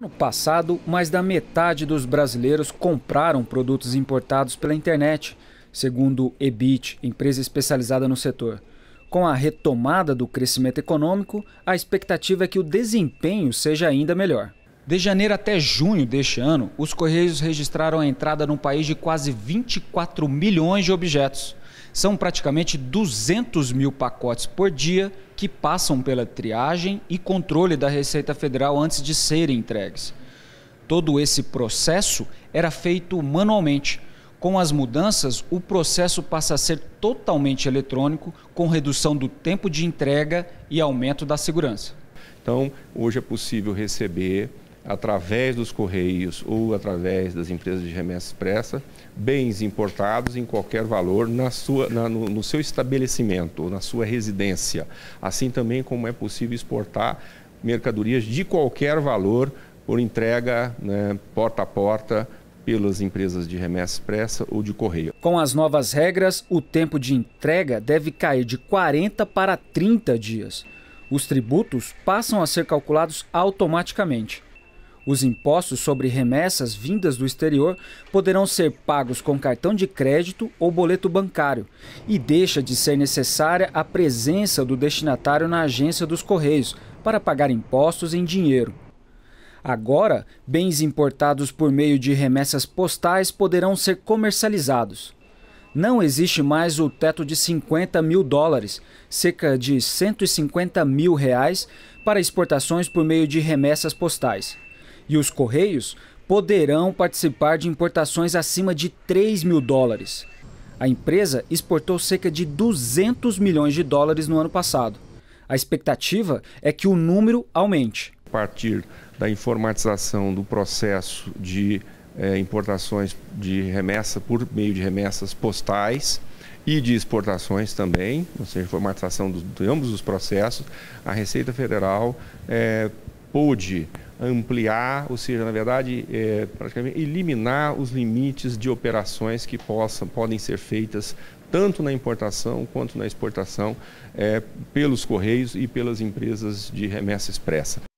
No passado, mais da metade dos brasileiros compraram produtos importados pela internet, segundo Ebit, empresa especializada no setor. Com a retomada do crescimento econômico, a expectativa é que o desempenho seja ainda melhor. De janeiro até junho deste ano, os Correios registraram a entrada no país de quase 24 milhões de objetos. São praticamente 200 mil pacotes por dia que passam pela triagem e controle da Receita Federal antes de serem entregues. Todo esse processo era feito manualmente. Com as mudanças, o processo passa a ser totalmente eletrônico, com redução do tempo de entrega e aumento da segurança. Então, hoje é possível receber através dos correios ou através das empresas de remessa expressa, bens importados em qualquer valor na sua, na, no, no, seu estabelecimento, na sua residência. Assim também como é possível exportar mercadorias de qualquer valor por entrega né, porta a porta pelas empresas de remessa expressa ou de correio. Com as novas regras, o tempo de entrega deve cair de 40 para 30 dias. Os tributos passam a ser calculados automaticamente. Os impostos sobre remessas vindas do exterior poderão ser pagos com cartão de crédito ou boleto bancário e deixa de ser necessária a presença do destinatário na agência dos Correios para pagar impostos em dinheiro. Agora, bens importados por meio de remessas postais poderão ser comercializados. Não existe mais o teto de 50 mil dólares, cerca de 150 mil reais, para exportações por meio de remessas postais e os Correios poderão participar de importações acima de 3 mil dólares. A empresa exportou cerca de 200 milhões de dólares no ano passado. A expectativa é que o número aumente. A partir da informatização do processo de eh, importações de remessa por meio de remessas postais e de exportações também, ou seja, informatização de ambos os processos, a Receita Federal eh, pôde ampliar, ou seja, na verdade, é, praticamente eliminar os limites de operações que possam, podem ser feitas tanto na importação quanto na exportação é, pelos correios e pelas empresas de remessa expressa.